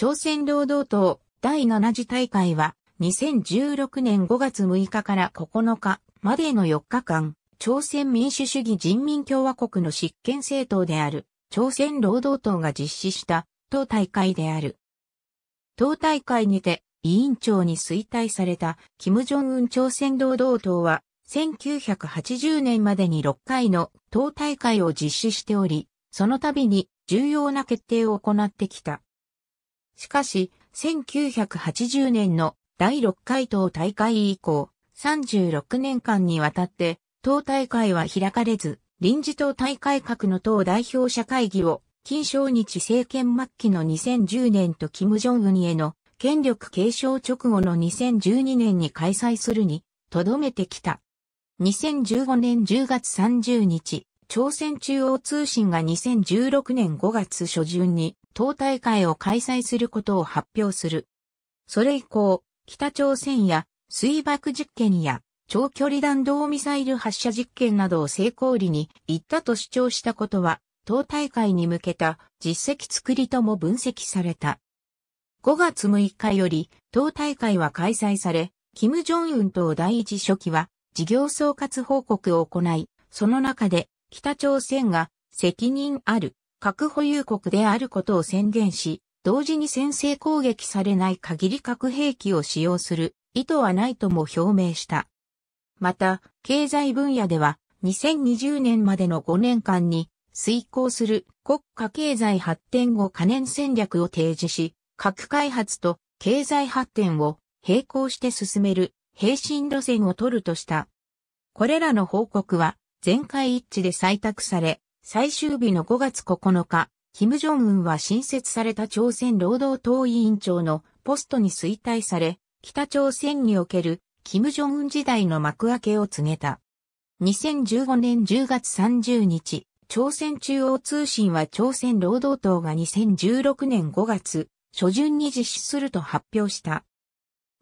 朝鮮労働党第7次大会は2016年5月6日から9日までの4日間、朝鮮民主主義人民共和国の執権政党である朝鮮労働党が実施した党大会である。党大会にて委員長に衰退された金正恩朝鮮労働党は1980年までに6回の党大会を実施しており、その度に重要な決定を行ってきた。しかし、1980年の第6回党大会以降、36年間にわたって党大会は開かれず、臨時党大会閣の党代表者会議を、金正日政権末期の2010年と金正恩への権力継承直後の2012年に開催するに、とどめてきた。2015年10月30日、朝鮮中央通信が2016年5月初旬に党大会を開催することを発表する。それ以降、北朝鮮や水爆実験や長距離弾道ミサイル発射実験などを成功裏に行ったと主張したことは、党大会に向けた実績作りとも分析された。5月6日より党大会は開催され、金正恩党第一書記は事業総括報告を行い、その中で北朝鮮が責任ある核保有国であることを宣言し、同時に先制攻撃されない限り核兵器を使用する意図はないとも表明した。また、経済分野では、2020年までの5年間に、遂行する国家経済発展後可燃戦略を提示し、核開発と経済発展を並行して進める平身路線を取るとした。これらの報告は全会一致で採択され、最終日の5月9日、金正恩は新設された朝鮮労働党委員長のポストに衰退され、北朝鮮における金正恩時代の幕開けを告げた。2015年10月30日、朝鮮中央通信は朝鮮労働党が2016年5月初旬に実施すると発表した。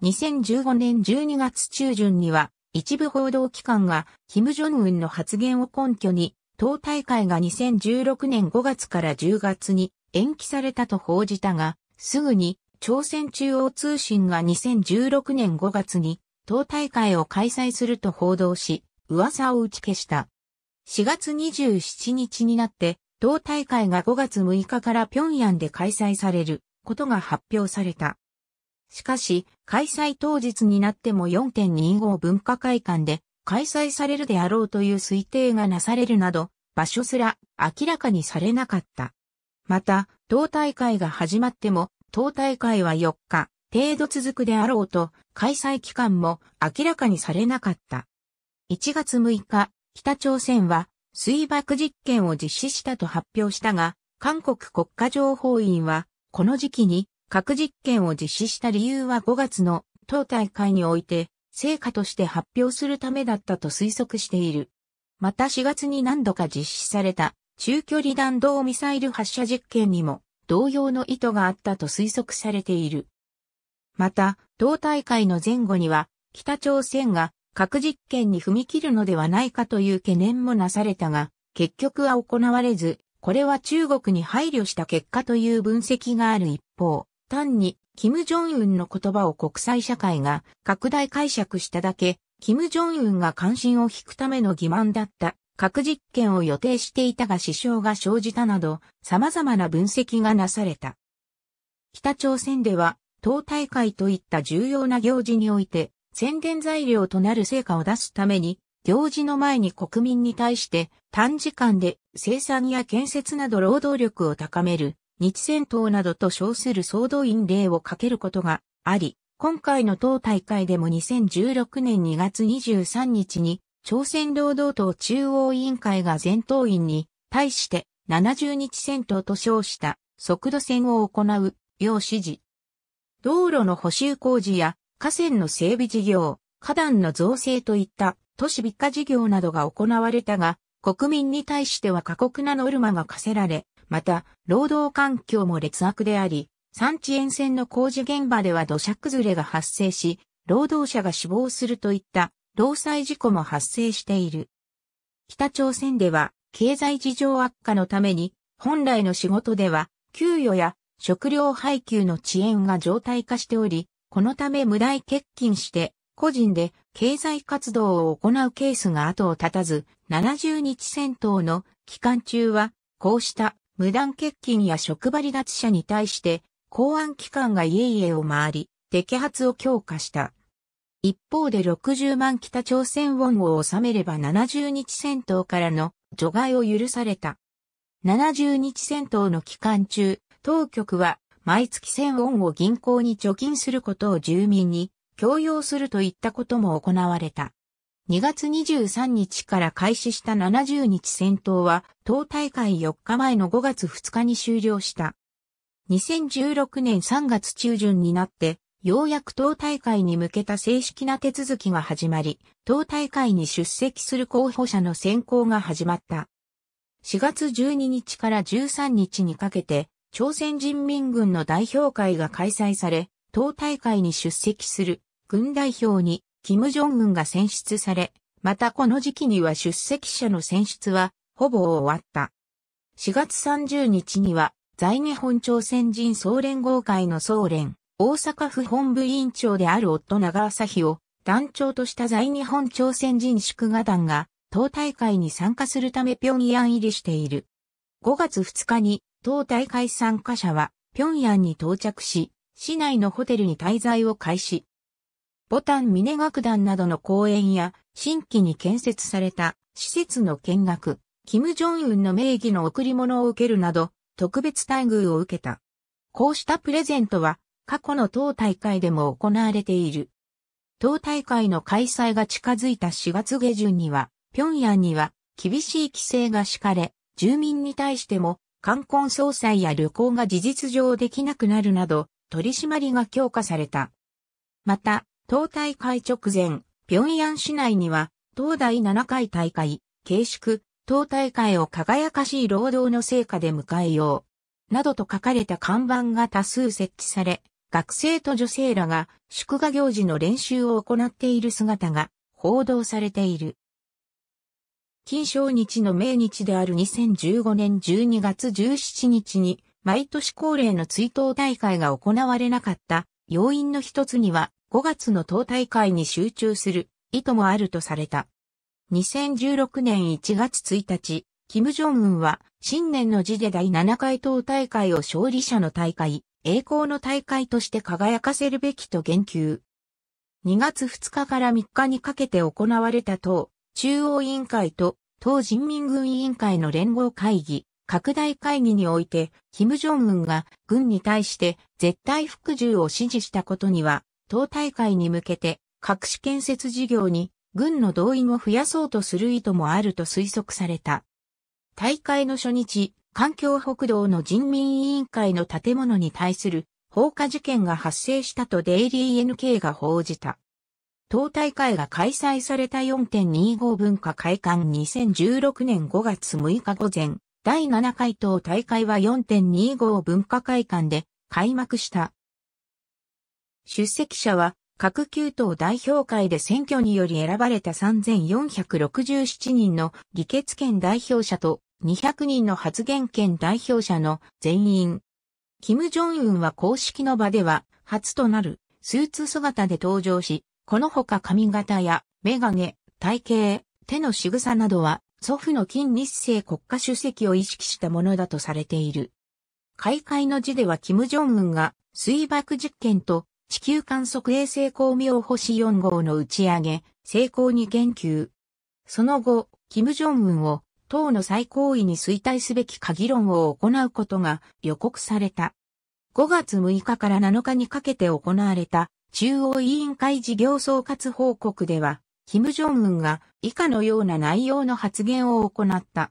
2015年12月中旬には一部報道機関が金正恩の発言を根拠に党大会が2016年5月から10月に延期されたと報じたが、すぐに朝鮮中央通信が2016年5月に党大会を開催すると報道し、噂を打ち消した。4月27日になって、党大会が5月6日から平壌で開催されることが発表された。しかし、開催当日になっても4.25文化会館で開催されるであろうという推定がなされるなど、場所すら明らかにされなかった。また、党大会が始まっても、党大会は4日程度続くであろうと、開催期間も明らかにされなかった。1月6日、北朝鮮は水爆実験を実施したと発表したが、韓国国家情報院は、この時期に核実験を実施した理由は5月の党大会において成果として発表するためだったと推測している。また4月に何度か実施された中距離弾道ミサイル発射実験にも同様の意図があったと推測されている。また、同大会の前後には北朝鮮が核実験に踏み切るのではないかという懸念もなされたが、結局は行われず、これは中国に配慮した結果という分析がある一方、単にキム・ジョンウンの言葉を国際社会が拡大解釈しただけ、キム・ジョンウンが関心を引くための欺瞞だった核実験を予定していたが支障が生じたなど、様々な分析がなされた。北朝鮮では、党大会といった重要な行事において、宣伝材料となる成果を出すために、行事の前に国民に対して短時間で生産や建設など労働力を高める日戦闘などと称する総動員令をかけることがあり、今回の党大会でも2016年2月23日に、朝鮮労働党中央委員会が全党員に対して70日戦闘と称した速度戦を行うよう指示。道路の補修工事や河川の整備事業、花壇の造成といった都市美化事業などが行われたが、国民に対しては過酷なノルマが課せられ、また、労働環境も劣悪であり、産地沿線の工事現場では土砂崩れが発生し、労働者が死亡するといった労災事故も発生している。北朝鮮では経済事情悪化のために本来の仕事では給与や食料配給の遅延が常態化しており、このため無代欠勤して個人で経済活動を行うケースが後を絶たず、70日戦闘の期間中はこうした無断欠勤や職場離脱者に対して、公安機関が家々を回り、摘発を強化した。一方で60万北朝鮮ウォンを収めれば70日戦闘からの除外を許された。70日戦闘の期間中、当局は毎月1000ウォンを銀行に貯金することを住民に強要するといったことも行われた。2月23日から開始した70日戦闘は、党大会4日前の5月2日に終了した。2016年3月中旬になって、ようやく党大会に向けた正式な手続きが始まり、党大会に出席する候補者の選考が始まった。4月12日から13日にかけて、朝鮮人民軍の代表会が開催され、党大会に出席する軍代表に金正恩が選出され、またこの時期には出席者の選出はほぼ終わった。4月30日には在日本朝鮮人総連合会の総連、大阪府本部委員長である夫長朝日を団長とした在日本朝鮮人祝賀団が党大会に参加するため平壌入りしている。5月2日に党大会参加者は平壌に到着し、市内のホテルに滞在を開始。ボタン峰楽団などの公演や、新規に建設された施設の見学、キム・ジョンウンの名義の贈り物を受けるなど、特別待遇を受けた。こうしたプレゼントは、過去の党大会でも行われている。党大会の開催が近づいた4月下旬には、平壌には厳しい規制が敷かれ、住民に対しても、冠婚葬祭や旅行が事実上できなくなるなど、取り締まりが強化された。また、党大会直前、平壌市内には、東大7回大会、慶祝、党大会を輝かしい労働の成果で迎えよう。などと書かれた看板が多数設置され、学生と女性らが祝賀行事の練習を行っている姿が報道されている。金正日の命日である2015年12月17日に毎年恒例の追悼大会が行われなかった要因の一つには5月の党大会に集中する意図もあるとされた。2016年1月1日、金正恩は新年の字で第7回党大会を勝利者の大会、栄光の大会として輝かせるべきと言及。2月2日から3日にかけて行われた党、中央委員会と党人民軍委員会の連合会議、拡大会議において、金正恩が軍に対して絶対服従を指示したことには党大会に向けて、各種建設事業に軍の動員を増やそうとする意図もあると推測された。大会の初日、環境北道の人民委員会の建物に対する放火事件が発生したとデイリー NK が報じた。党大会が開催された4.25文化会館2016年5月6日午前、第7回党大会は4.25文化会館で開幕した。出席者は各9党代表会で選挙により選ばれた3467人の議決権代表者と200人の発言権代表者の全員。金正恩は公式の場では初となるスーツ姿で登場し、このほか髪型やメガネ、体型、手の仕草などは祖父の金日成国家主席を意識したものだとされている。開会の辞では金正恩が水爆実験と地球観測衛星光明星4号の打ち上げ、成功に言及。その後、金正恩を党の最高位に衰退すべきか議論を行うことが予告された。5月6日から7日にかけて行われた中央委員会事業総括報告では、金正恩が以下のような内容の発言を行った。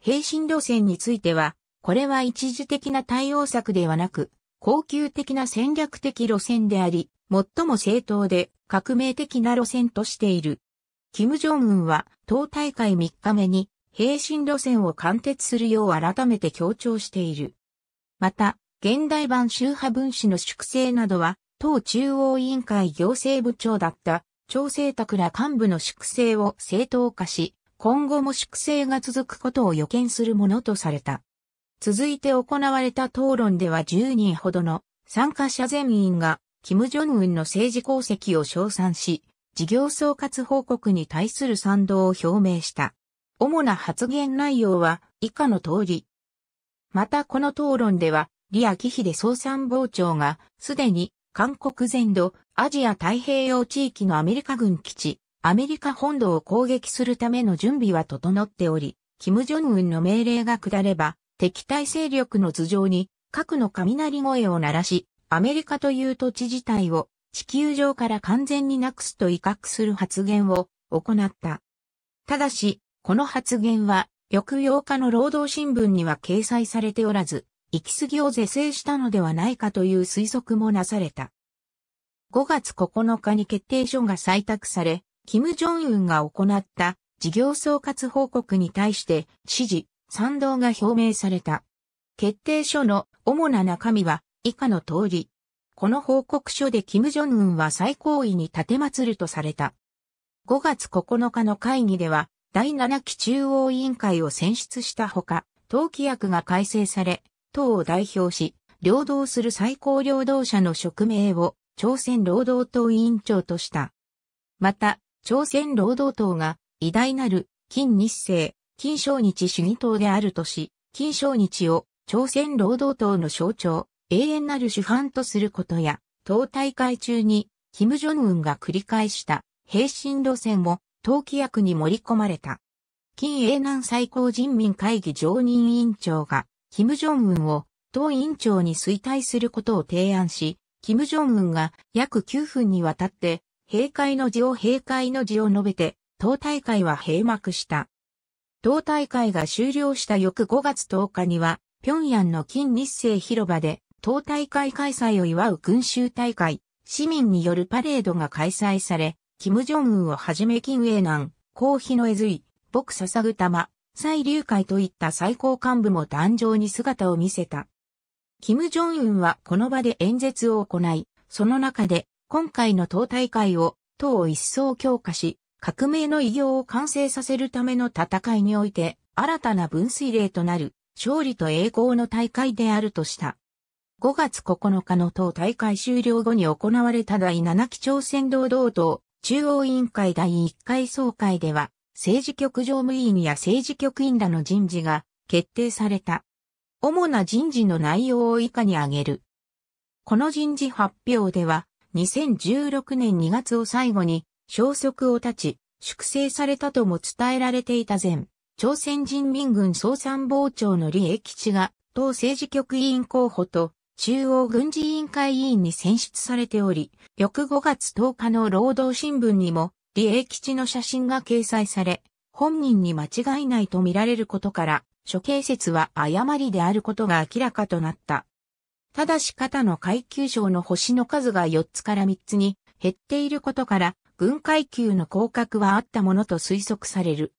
平身路線については、これは一時的な対応策ではなく、恒久的な戦略的路線であり、最も正当で革命的な路線としている。金正恩は、党大会3日目に、平身路線を貫徹するよう改めて強調している。また、現代版宗派分子の粛清などは、党中央委員会行政部長だった、調整宅ら幹部の粛清を正当化し、今後も粛清が続くことを予見するものとされた。続いて行われた討論では10人ほどの参加者全員が、金正恩の政治功績を称賛し、事業総括報告に対する賛同を表明した。主な発言内容は以下の通り。またこの討論では、リア・キヒで総参謀長が、すでに韓国全土、アジア太平洋地域のアメリカ軍基地、アメリカ本土を攻撃するための準備は整っており、金正恩の命令が下れば、敵対勢力の頭上に核の雷声を鳴らし、アメリカという土地自体を地球上から完全になくすと威嚇する発言を行った。ただし、この発言は翌8日の労働新聞には掲載されておらず、行き過ぎを是正したのではないかという推測もなされた。5月9日に決定書が採択され、金正恩が行った事業総括報告に対して指示。賛同が表明された。決定書の主な中身は以下の通り。この報告書で金正恩は最高位に立てまつるとされた。5月9日の会議では、第7期中央委員会を選出したほか、党規約が改正され、党を代表し、領導する最高領導者の職名を朝鮮労働党委員長とした。また、朝鮮労働党が偉大なる金日成金正日主義党であるとし、金正日を朝鮮労働党の象徴、永遠なる主犯とすることや、党大会中に、金正恩が繰り返した、平身路線も、党規約に盛り込まれた。金永南最高人民会議常任委員長が、金正恩を党委員長に衰退することを提案し、金正恩が約9分にわたって、閉会の辞を閉会の辞を述べて、党大会は閉幕した。同大会が終了した翌5月10日には、平壌の金日成広場で、党大会開催を祝う群衆大会、市民によるパレードが開催され、金正恩をはじめ金英南、皇妃のえずい、僕捧ぐ玉、蔡竜会といった最高幹部も壇上に姿を見せた。金正恩はこの場で演説を行い、その中で今回の党大会を党を一層強化し、革命の偉業を完成させるための戦いにおいて、新たな分水嶺となる、勝利と栄光の大会であるとした。5月9日の党大会終了後に行われた第7期朝鮮労働党中央委員会第1回総会では、政治局常務委員や政治局員らの人事が決定された。主な人事の内容を以下に挙げる。この人事発表では、2016年2月を最後に消息を絶ち、粛清されたとも伝えられていた前、朝鮮人民軍総参謀長の李益地が、党政治局委員候補と中央軍事委員会委員に選出されており、翌5月10日の労働新聞にも、李益吉の写真が掲載され、本人に間違いないと見られることから、処刑説は誤りであることが明らかとなった。ただし肩の階級賞の星の数が4つから3つに減っていることから、軍階級の降格はあったものと推測される。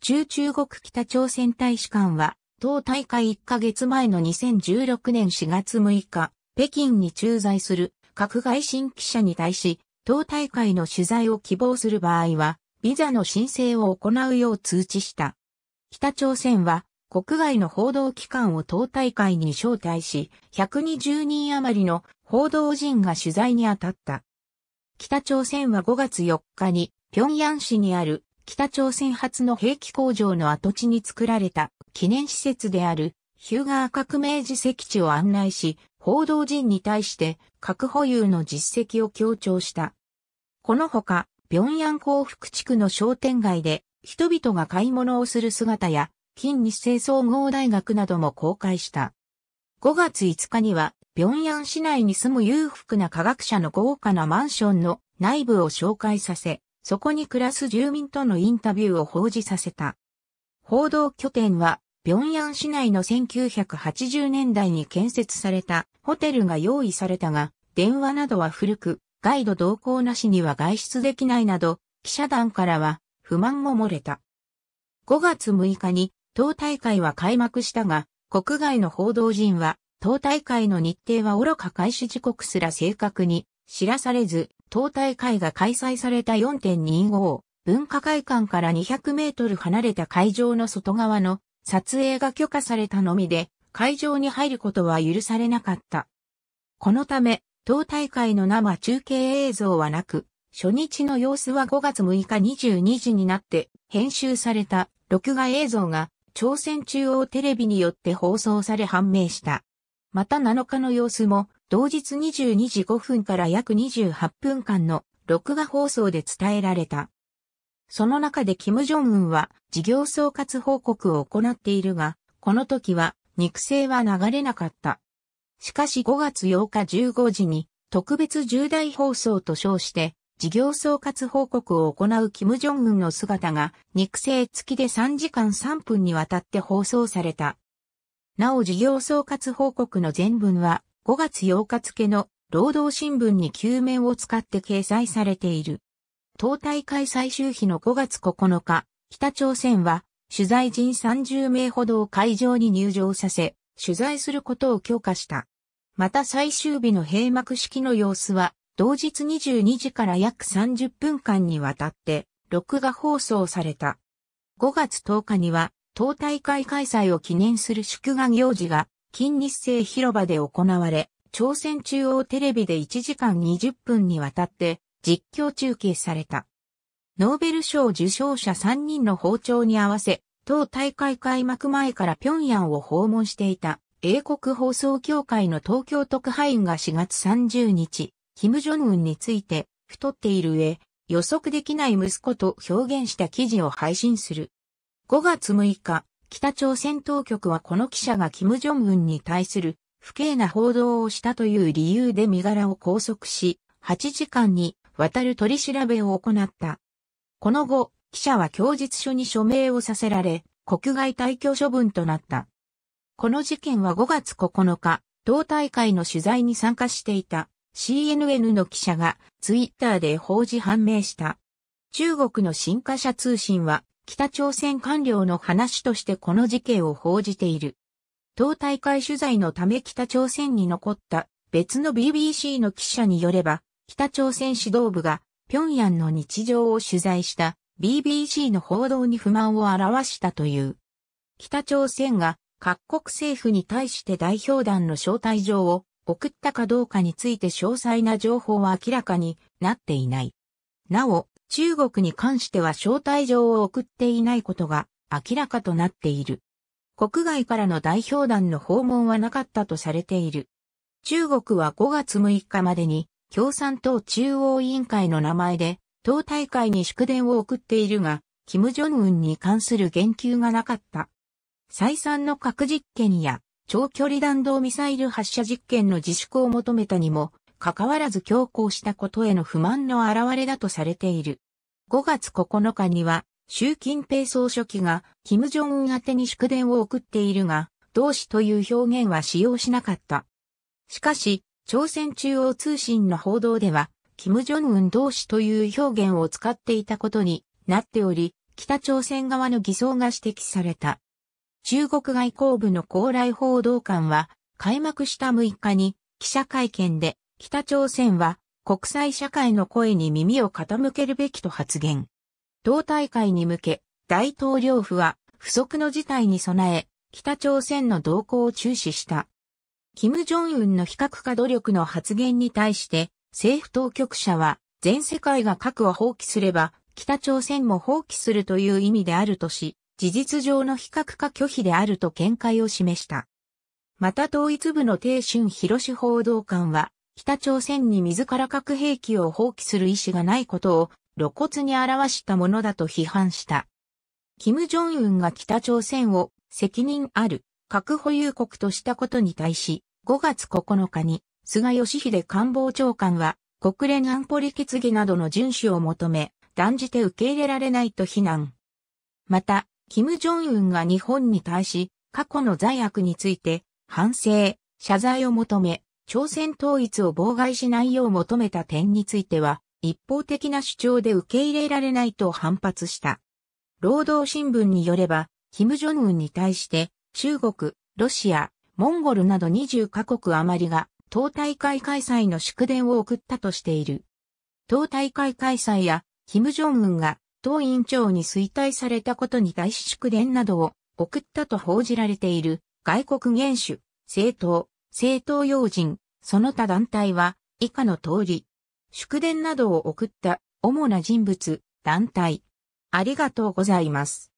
中中国北朝鮮大使館は、党大会1ヶ月前の2016年4月6日、北京に駐在する各外新記者に対し、党大会の取材を希望する場合は、ビザの申請を行うよう通知した。北朝鮮は、国外の報道機関を党大会に招待し、120人余りの報道陣が取材に当たった。北朝鮮は5月4日に、平壌市にある北朝鮮発の兵器工場の跡地に作られた記念施設であるヒューガー革命自跡地を案内し、報道陣に対して核保有の実績を強調した。このほか、平壌幸福地区の商店街で人々が買い物をする姿や、近日清総合大学なども公開した。5月5日には、平壌市内に住む裕福な科学者の豪華なマンションの内部を紹介させ、そこに暮らす住民とのインタビューを報じさせた。報道拠点は、平壌市内の1980年代に建設されたホテルが用意されたが、電話などは古く、ガイド同行なしには外出できないなど、記者団からは不満も漏れた。5月6日に、党大会は開幕したが、国外の報道陣は党大会の日程は愚か開始時刻すら正確に知らされず、党大会が開催された4.25文化会館から200メートル離れた会場の外側の撮影が許可されたのみで、会場に入ることは許されなかった。このため、党大会の生中継映像はなく、初日の様子は5月6日22時になって編集された録画映像が朝鮮中央テレビによって放送され判明した。また7日の様子も、同日22時5分から約28分間の録画放送で伝えられた。その中で金正恩は事業総括報告を行っているが、この時は肉声は流れなかった。しかし5月8日15時に特別重大放送と称して事業総括報告を行う金正恩の姿が肉声付きで3時間3分にわたって放送された。なお事業総括報告の全文は5月8日付の労働新聞に休面を使って掲載されている。党大会最終日の5月9日、北朝鮮は取材人30名ほどを会場に入場させ、取材することを許可した。また最終日の閉幕式の様子は、同日22時から約30分間にわたって、録画放送された。5月10日には、党大会開催を記念する祝賀行事が、金日成広場で行われ、朝鮮中央テレビで1時間20分にわたって実況中継された。ノーベル賞受賞者3人の包丁に合わせ、当大会開幕前から平壌を訪問していた英国放送協会の東京特派員が4月30日、金正恩について太っている上、予測できない息子と表現した記事を配信する。5月6日、北朝鮮当局はこの記者が金正恩に対する不敬な報道をしたという理由で身柄を拘束し、8時間にわたる取り調べを行った。この後、記者は供述書に署名をさせられ、国外退去処分となった。この事件は5月9日、同大会の取材に参加していた CNN の記者がツイッターで報じ判明した。中国の新華社通信は北朝鮮官僚の話としてこの事件を報じている。党大会取材のため北朝鮮に残った別の BBC の記者によれば、北朝鮮指導部が平壌の日常を取材した BBC の報道に不満を表したという。北朝鮮が各国政府に対して代表団の招待状を送ったかどうかについて詳細な情報は明らかになっていない。なお、中国に関しては招待状を送っていないことが明らかとなっている。国外からの代表団の訪問はなかったとされている。中国は5月6日までに共産党中央委員会の名前で党大会に祝電を送っているが、金正恩に関する言及がなかった。再三の核実験や長距離弾道ミサイル発射実験の自粛を求めたにも関わらず強行したことへの不満の表れだとされている。5月9日には、習近平総書記が、金正恩宛に祝電を送っているが、同志という表現は使用しなかった。しかし、朝鮮中央通信の報道では、金正恩同志という表現を使っていたことになっており、北朝鮮側の偽装が指摘された。中国外交部の高麗報道官は、開幕した6日に記者会見で、北朝鮮は国際社会の声に耳を傾けるべきと発言。党大会に向け、大統領府は不測の事態に備え、北朝鮮の動向を注視した。金正恩の非核化努力の発言に対して、政府当局者は、全世界が核を放棄すれば、北朝鮮も放棄するという意味であるとし、事実上の非核化拒否であると見解を示した。また統一部の鄭春広志報道官は、北朝鮮に自ら核兵器を放棄する意思がないことを露骨に表したものだと批判した。金正恩が北朝鮮を責任ある核保有国としたことに対し、5月9日に菅義偉官房長官は国連安保理決議などの遵守を求め、断じて受け入れられないと非難。また、金正恩が日本に対し、過去の罪悪について、反省、謝罪を求め、朝鮮統一を妨害しないよう求めた点については、一方的な主張で受け入れられないと反発した。労働新聞によれば、金正恩に対して、中国、ロシア、モンゴルなど20カ国余りが、党大会開催の祝電を送ったとしている。党大会開催や、金正恩が、党委員長に衰退されたことに対し祝電などを送ったと報じられている外国元首、政党、政党要人、その他団体は、以下の通り、祝電などを送った主な人物、団体。ありがとうございます。